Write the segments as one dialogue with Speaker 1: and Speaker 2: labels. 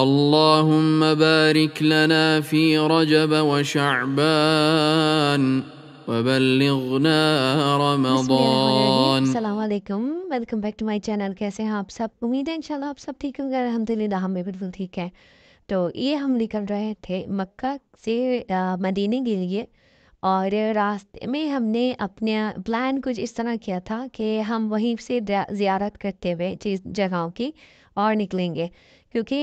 Speaker 1: اللهم بارك لنا في رجب وشعبان وبلغنا رمضان السلام
Speaker 2: عليكم welcome back to my channel كيف ہیں آپ سب امید ہے انشاءاللہ آپ سب ٹھیک ہوں گے الحمدللہ ہم بھی بالکل ٹھیک ہیں تو یہ ہم نکل رہے تھے مکہ سے مدینے کے لیے और रास्ते में हमने अपने प्लान कुछ इस तरह किया था कि हम वहीं से ज़ियारत करते हुए चीज़ जगहों की और निकलेंगे क्योंकि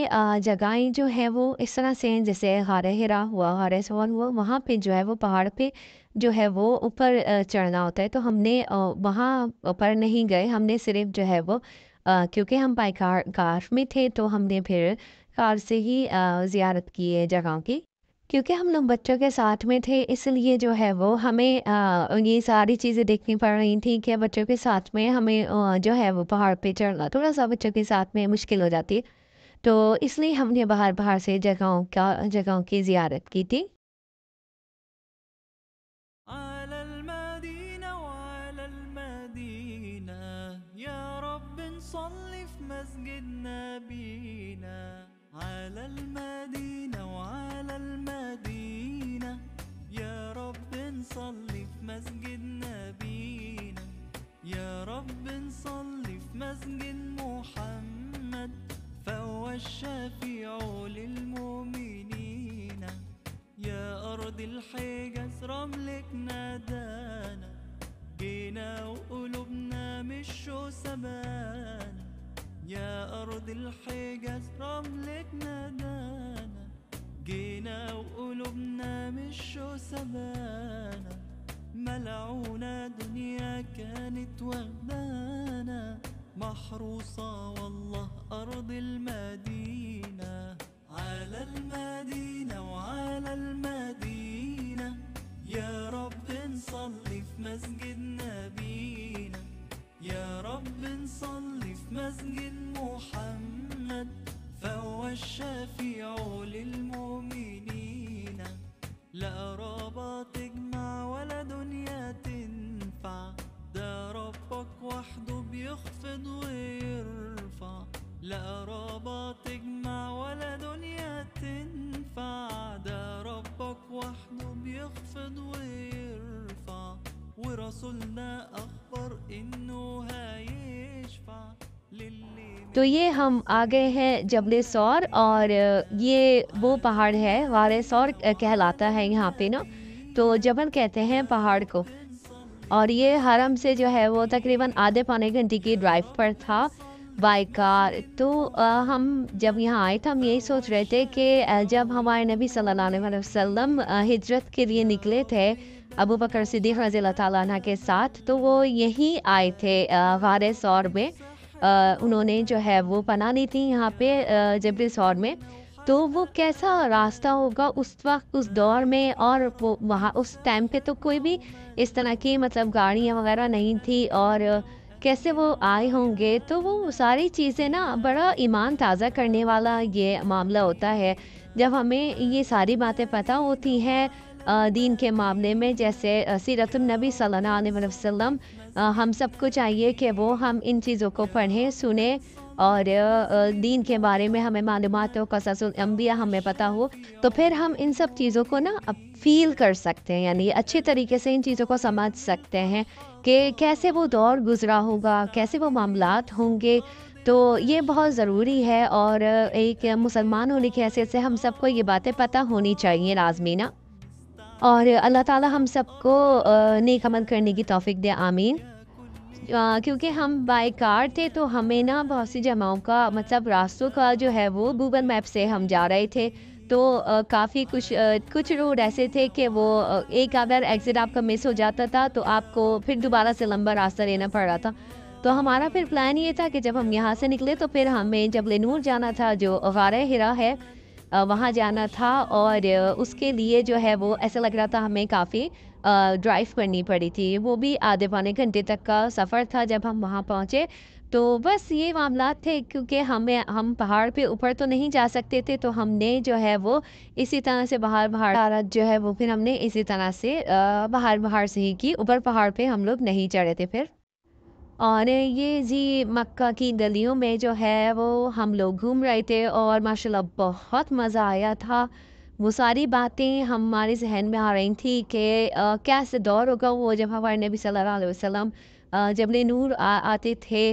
Speaker 2: जगहें जो है वो इस तरह से हैं जैसे हार हिरा हुआ हार सवान हुआ वहाँ पे जो है वो पहाड़ पे जो है वो ऊपर चढ़ना होता है तो हमने वहाँ पर नहीं गए हमने सिर्फ जो है वो क्योंकि हम बाई कार में थे तो हमने फिर कार से ही ज़ियारत की है जगहों की क्योंकि हम लोग बच्चों के साथ में थे इसलिए जो है वो हमें आ, ये सारी चीज़ें देखनी पड़ रही थी कि बच्चों के साथ में हमें आ, जो है वो पहाड़ पे चढ़ना थोड़ा सा बच्चों के साथ में मुश्किल हो जाती है तो इसलिए हमने बाहर बाहर से जगहों का जगहों की जियारत की थी
Speaker 1: على الحجاز رملك نادانا جينا وقلوبنا مش سبانا يا أرض الحجاز رملك نادانا جينا وقلوبنا مش سبانا ملعونة دنيا كانت واخدانا محروسة والله أرض المدينة على المدينة العضو يرفع لا رابة تجمع ولا دنيا تنفع ده ربك وحده بيخفض ويرفع ورسولنا أخبر إنه هيشفع
Speaker 2: तो ये हम आ गए हैं जबल सौर और ये वो पहाड़ है वारे सौर कहलाता है यहाँ पे ना तो जबल कहते हैं पहाड़ को और ये हरम से जो है वो तकरीबन आधे पौने घंटे की ड्राइव पर था बाई कार तो आ, हम जब यहाँ आए थे हम यही सोच रहे थे कि जब हमारे नबी सल्लल्लाहु अलैहि वसल्लम हिजरत के लिए निकले थे अबू बकर सिद्दीक रजी तला के साथ तो वो यहीं आए थे वारे सौर में आ, उन्होंने जो है वो पना ली थी यहाँ पे जबरी सौर में तो वो कैसा रास्ता होगा उस वक्त उस दौर में और वो वहाँ उस टाइम पे तो कोई भी इस तरह की मतलब गाड़ियाँ वगैरह नहीं थी और कैसे वो आए होंगे तो वो सारी चीज़ें ना बड़ा ईमान ताज़ा करने वाला ये मामला होता है जब हमें ये सारी बातें पता होती हैं दीन के मामले में जैसे सीरतुलनबी सल्ला वसम हम सबको चाहिए कि वो हम इन चीज़ों को पढ़ें सुने और दीन के बारे में हमें मालूम हो सुन अम्बिया हमें पता हो तो फिर हम इन सब चीज़ों को ना फील कर सकते हैं यानी अच्छे तरीके से इन चीज़ों को समझ सकते हैं कि कैसे वो दौर गुजरा होगा कैसे वो मामला होंगे तो ये बहुत ज़रूरी है और एक मुसलमान होने की हैसियत से हम सबको ये बातें पता होनी चाहिए लाजमी ना और अल्लाह ताला हम सबको नेक अमल करने की तोफ़ी दे आमीन क्योंकि हम बाय कार थे तो हमें ना बहुत सी जमाओं का मतलब रास्तों का जो है वो गूगल मैप से हम जा रहे थे तो काफ़ी कुछ आ, कुछ रोड ऐसे थे कि वो एक अगर एग्ज़िट आपका मिस हो जाता था तो आपको फिर दोबारा से लंबा रास्ता लेना पड़ रहा था तो हमारा फिर प्लान ये था कि जब हम यहाँ से निकले तो फिर हमें जब लेनूर जाना था जो गार हिरा है वहाँ जाना था और उसके लिए जो है वो ऐसा लग रहा था हमें काफ़ी ड्राइव करनी पड़ी थी वो भी आधे पौने घंटे तक का सफ़र था जब हम वहाँ पहुँचे तो बस ये मामला थे क्योंकि हमें हम पहाड़ पे ऊपर तो नहीं जा सकते थे तो हमने जो है वो इसी तरह से बाहर बाहर जो है वो फिर हमने इसी तरह से बाहर बाहर से ही की ऊपर पहाड़ पे हम लोग नहीं चढ़े थे फिर और ये जी मक्का की गलियों में जो है वो हम लोग घूम रहे थे और माशाल्लाह बहुत मज़ा आया था वो सारी बातें हमारे जहन में आ रही थी कि कैसे दौर होगा वो जब हमारे नबी सल्लल्लाहु अलैहि वसल्लम जबले नूर आ, आते थे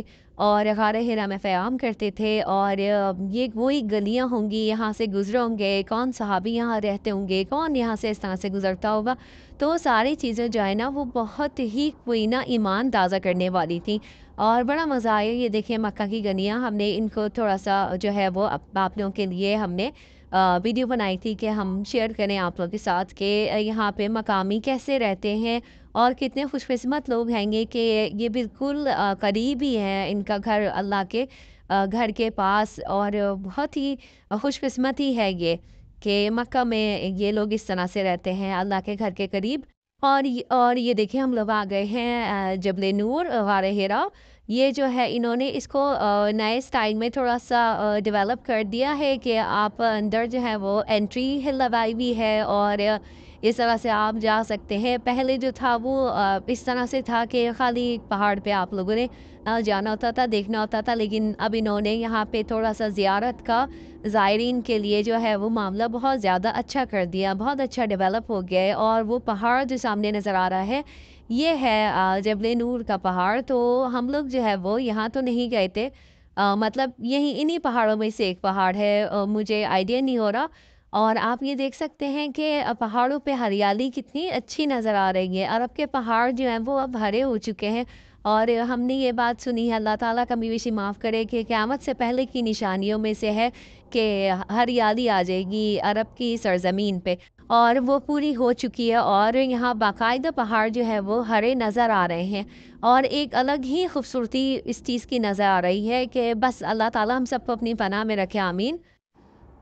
Speaker 2: और ग़ार हिरा में क़्याम करते थे और ये वही गलियाँ होंगी यहाँ से गुज़रे होंगे कौन सहाबी यहाँ रहते होंगे कौन यहाँ से इस तरह से गुज़रता होगा तो सारी चीज़ें जो है ना वो बहुत ही कोई ना ईमान ताज़ा करने वाली थी और बड़ा मज़ा आया ये देखिए मक्का की गलियाँ हमने इनको थोड़ा सा जो है वो आप लोगों के लिए हमने वीडियो बनाई थी कि हम शेयर करें आप लोगों के साथ के यहाँ पे मकामी कैसे रहते हैं और कितने खुशकस्मत लोग हैंगे कि ये बिल्कुल करीब ही है इनका घर अल्लाह के घर के पास और बहुत ही खुशकस्मत ही है ये कि मक्का में ये लोग इस तरह से रहते हैं अल्लाह के घर के करीब और और ये देखिए हम लोग आ गए हैं जबल नूर वार हेरा ये जो है इन्होंने इसको नए स्टाइल में थोड़ा सा डेवलप कर दिया है कि आप अंदर जो है वो एंट्री लगाई हुई है और इस तरह से आप जा सकते हैं पहले जो था वो इस तरह से था कि खाली पहाड़ पे आप लोगों ने जाना होता था देखना होता था लेकिन अब इन्होंने यहाँ पे थोड़ा सा ज़ियारत का ज़ायरीन के लिए जो है वो मामला बहुत ज़्यादा अच्छा कर दिया बहुत अच्छा डेवलप हो गया है और वो पहाड़ जो सामने नज़र आ रहा है ये है जबल नूर का पहाड़ तो हम लोग जो है वो यहाँ तो नहीं गए थे आ, मतलब यही इन्हीं पहाड़ों में से एक पहाड़ है आ, मुझे आइडिया नहीं हो रहा और आप ये देख सकते हैं कि पहाड़ों पे हरियाली कितनी अच्छी नज़र आ रही है अरब के पहाड़ जो हैं वो अब हरे हो चुके हैं और हमने ये बात सुनी है अल्लाह ताला कमी विशी माफ़ करे कि क़्यामत से पहले की निशानियों में से है कि हरियाली आ जाएगी अरब की सरजमीन पे और वो पूरी हो चुकी है और यहाँ बाकायदा पहाड़ जो है वो हरे नज़र आ रहे हैं और एक अलग ही खूबसूरती इस चीज़ की नज़र आ रही है कि बस अल्लाह ताला हम सबको अपनी पनाह में रखे आमीन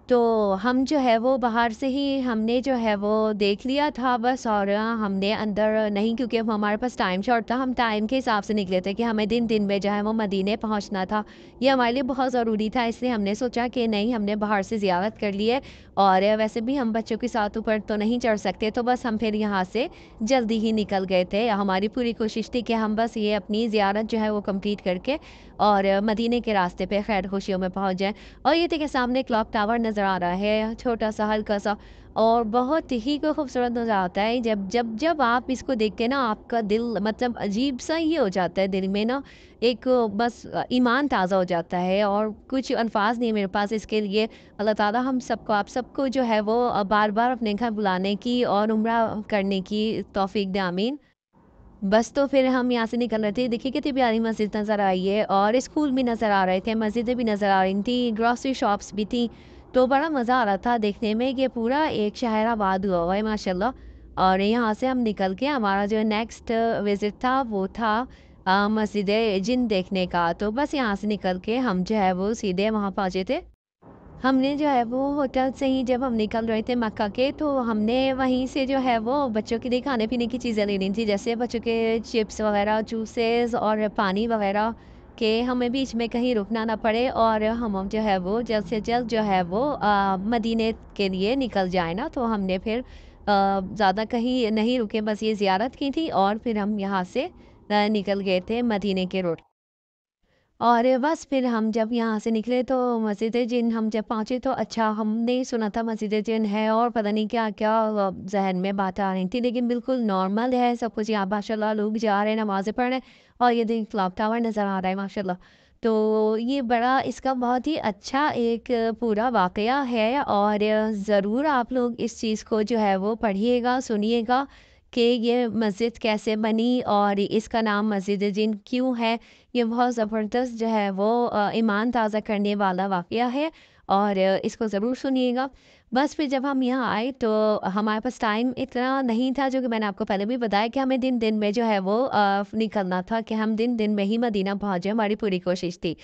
Speaker 2: तो हम जो है वो बाहर से ही हमने जो है वो देख लिया था बस और हमने अंदर नहीं क्योंकि हमारे पास टाइम शॉर्ट था हम टाइम के हिसाब से निकले थे कि हमें दिन दिन में जो है वो मदीने पहुंचना था ये हमारे लिए बहुत ज़रूरी था इसलिए हमने सोचा कि नहीं हमने बाहर से ज़्यारत कर ली है और वैसे भी हम बच्चों के साथ ऊपर तो नहीं चढ़ सकते तो बस हम फिर यहाँ से जल्दी ही निकल गए थे हमारी पूरी कोशिश थी कि हम बस ये अपनी ज़्यारत जो है वो कम्प्लीट करके और मदीने के रास्ते पर खैर खुशियों में पहुँच जाएँ और ये थे कि सामने क्लॉक टावर नज़र नज़र आ रहा है छोटा सा हल्का सा और बहुत ही कोई खूबसूरत नज़र आता है जब जब जब आप इसको देख के ना आपका दिल मतलब अजीब सा ही हो जाता है दिल में ना एक बस ईमान ताज़ा हो जाता है और कुछ अनफाज नहीं मेरे पास इसके लिए अल्लाह ताला हम सबको आप सबको जो है वो बार बार अपने घर बुलाने की और उम्र करने की तोफ़ी दे आमीन बस तो फिर हम यहाँ से निकल रहे थे देखिए कितनी प्यारी मस्जिद नज़र आई है और स्कूल भी नज़र आ रहे थे मस्जिदें भी नज़र आ रही थी ग्रॉसरी शॉप्स भी थी तो बड़ा मज़ा आ रहा था देखने में ये पूरा एक शहर आबाद हुआ हुआ है माशाल्लाह और यहाँ से हम निकल के हमारा जो नेक्स्ट विज़िट था वो था मस्जिद जिन देखने का तो बस यहाँ से निकल के हम जो है वो सीधे वहाँ पहुँचे थे हमने जो है वो होटल से ही जब हम निकल रहे थे मक्का के तो हमने वहीं से जो है वो बच्चों के लिए खाने पीने की चीज़ें लेनी थी जैसे बच्चों के चिप्स वगैरह जूसेस और पानी वगैरह कि हमें बीच में कहीं रुकना ना पड़े और हम जो है वो जल्द से जल्द जो है वो आ, मदीने के लिए निकल जाए ना तो हमने फिर ज़्यादा कहीं नहीं रुके बस ये ज़्यारत की थी और फिर हम यहाँ से निकल गए थे मदीने के रोड और बस फिर हम जब यहाँ से निकले तो मस्जिद जिन हम जब पहुँचे तो अच्छा हमने सुना था मस्जिद जिन है और पता नहीं क्या क्या जहन में बात आ रही थी लेकिन बिल्कुल नॉर्मल है सब कुछ यहाँ माशा लोग जा रहे हैं नमाज़ें पढ़ने और ये दिन क्लॉक टावर नज़र आ रहा है माशा तो ये बड़ा इसका बहुत ही अच्छा एक पूरा वाक़ है और ज़रूर आप लोग इस चीज़ को जो है वो पढ़िएगा सुनिएगा कि ये मस्जिद कैसे बनी और इसका नाम मस्जिद जिन क्यों है ये बहुत ज़बरदस्त जो है वो ईमान ताज़ा करने वाला वाक़ है और इसको ज़रूर सुनिएगा बस फिर जब हम यहाँ आए तो हमारे पास टाइम इतना नहीं था जो कि मैंने आपको पहले भी बताया कि हमें दिन दिन में जो है वो निकलना था कि हम दिन दिन में ही मदीना पहुँचे हमारी पूरी कोशिश थी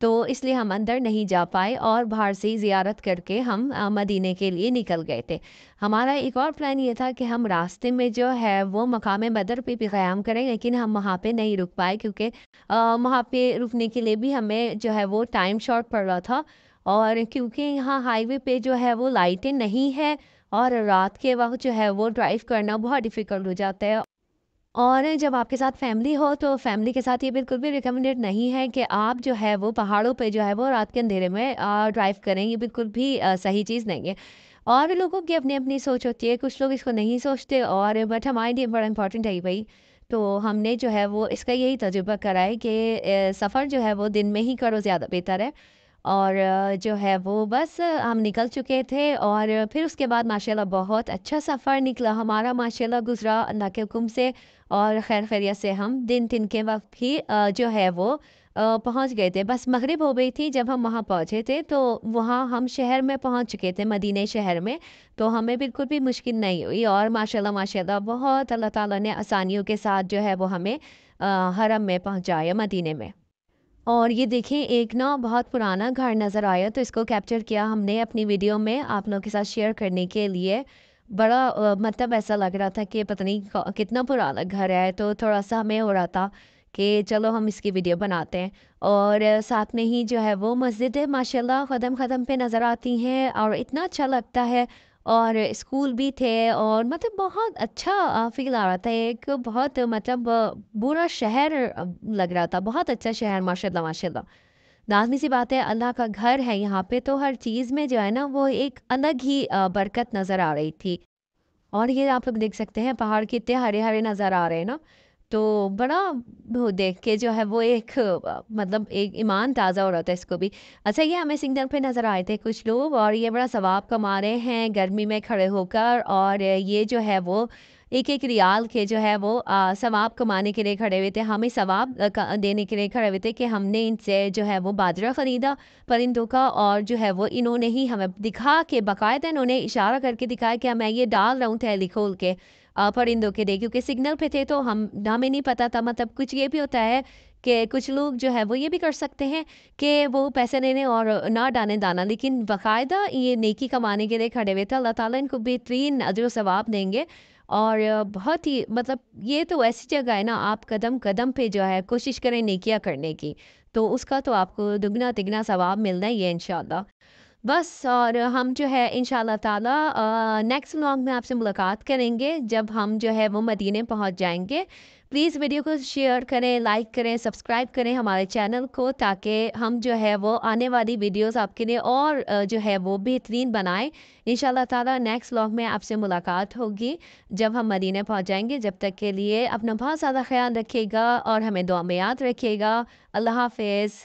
Speaker 2: तो इसलिए हम अंदर नहीं जा पाए और बाहर से ही ज़्यारत करके हम मदीने के लिए निकल गए थे हमारा एक और प्लान ये था कि हम रास्ते में जो है वो मकाम बदर पे भी क़्याम करें लेकिन हम वहाँ पे नहीं रुक पाए क्योंकि वहाँ पे रुकने के लिए भी हमें जो है वो टाइम शॉर्ट पड़ रहा था और क्योंकि यहाँ हाईवे पे जो है वो लाइटें नहीं है और रात के वक्त जो है वो ड्राइव करना बहुत डिफ़िकल्ट हो जाता है और जब आपके साथ फैमिली हो तो फैमिली के साथ ये बिल्कुल भी रिकमेंडेड नहीं है कि आप जो है वो पहाड़ों पे जो है वो रात के अंधेरे में ड्राइव करें ये बिल्कुल भी सही चीज़ नहीं है और लोगों की अपनी अपनी सोच होती है कुछ लोग इसको नहीं सोचते और बट हमारे लिए बड़ा इंपॉर्टेंट है भाई तो हमने जो है वो इसका यही तजुर्बा करा है कि सफ़र जो है वो दिन में ही करो ज़्यादा बेहतर है और जो है वो बस हम निकल चुके थे और फिर उसके बाद माशाल्लाह बहुत अच्छा सफ़र निकला हमारा माशाल्लाह गुज़रा अल्लाह के हुक्म से और खैर खैरियत से हम दिन दिन के वक्त ही जो है वो पहुंच गए थे बस मगरिब हो गई थी जब हम वहाँ पहुँचे थे तो वहाँ हम शहर में पहुँच चुके थे मदीने शहर में तो हमें बिल्कुल भी मुश्किल नहीं हुई और माशाल्लाह माशाल्लाह बहुत अल्लाह ताला ने आसानियों के साथ जो है वो हमें हरम में पहुँचाया मदीने में और ये देखें एक ना बहुत पुराना घर नज़र आया तो इसको कैप्चर किया हमने अपनी वीडियो में आप लोगों के साथ शेयर करने के लिए बड़ा मतलब ऐसा लग रहा था कि पता नहीं कितना पुराना घर है तो थोड़ा सा हमें हो रहा था कि चलो हम इसकी वीडियो बनाते हैं और साथ में ही जो है वो है माशाल्लाह ख़दम ख़दम पे नज़र आती हैं और इतना अच्छा लगता है और स्कूल भी थे और मतलब बहुत अच्छा फ़ील आ रहा था। एक बहुत मतलब बुरा शहर लग रहा था, बहुत अच्छा शहर माशा माशा लाजमी लाज़मी-सी बात है अल्लाह का घर है यहाँ पे तो हर चीज़ में जो है ना वो एक अलग ही बरकत नज़र आ रही थी। और ये आप लोग देख सकते हैं पहाड़ कितने हरे-हरे नज़र आ रहे हैं ना। तो बड़ा वो देख के जो है वो एक मतलब एक ईमान ताज़ा हो रहा था इसको भी। अच्छा ये हमें सिंगल पे नज़र आए थे कुछ लोग और ये बड़ा सवाब कमा रहे हैं गर्मी में खड़े होकर और ये जो है वो एक एक रियाल के जो है वो सवाब कमाने के लिए खड़े हुए थे हमें सवाब देने के लिए खड़े हुए थे कि हमने इनसे जो है वो बाजरा ख़रीदा परिंदों का और जो है वो इन्होंने ही हमें दिखा के बाकायदा इन्होंने इशारा करके दिखाया कि मैं ये डाल रहा हूँ थैली खोल के परिंदों के लिए क्योंकि सिग्नल पे थे तो हम हमें नहीं पता था मतलब कुछ ये भी होता है कि कुछ लोग जो है वो ये भी कर सकते हैं कि वो पैसे लेने और ना डाने दाना लेकिन बाकायदा ये नेकी कमाने के लिए खड़े हुए थे अल्लाह ताला इनको बेहतरीन अजर सवाब देंगे और बहुत ही मतलब ये तो ऐसी जगह है ना आप कदम कदम पे जो है कोशिश करें निकिया करने की तो उसका तो आपको दुगना तिगना सवाब मिलना ही है इन बस और हम जो है इन ताला नेक्स्ट व्लॉग में आपसे मुलाकात करेंगे जब हम जो है वो मदीने पहुंच जाएंगे प्लीज़ वीडियो को शेयर करें लाइक करें सब्सक्राइब करें हमारे चैनल को ताकि हम जो है वो आने वाली वीडियोस आपके लिए और जो है वो बेहतरीन बनाएं इन ताला नेक्स्ट व्लॉग में आपसे मुलाकात होगी जब हम मदीने पहुँच जाएंगे जब तक के लिए अपना बहुत ज़्यादा ख्याल रखिएगा और हमें दुआ में याद रखिएगा अल्लाह हाफिज़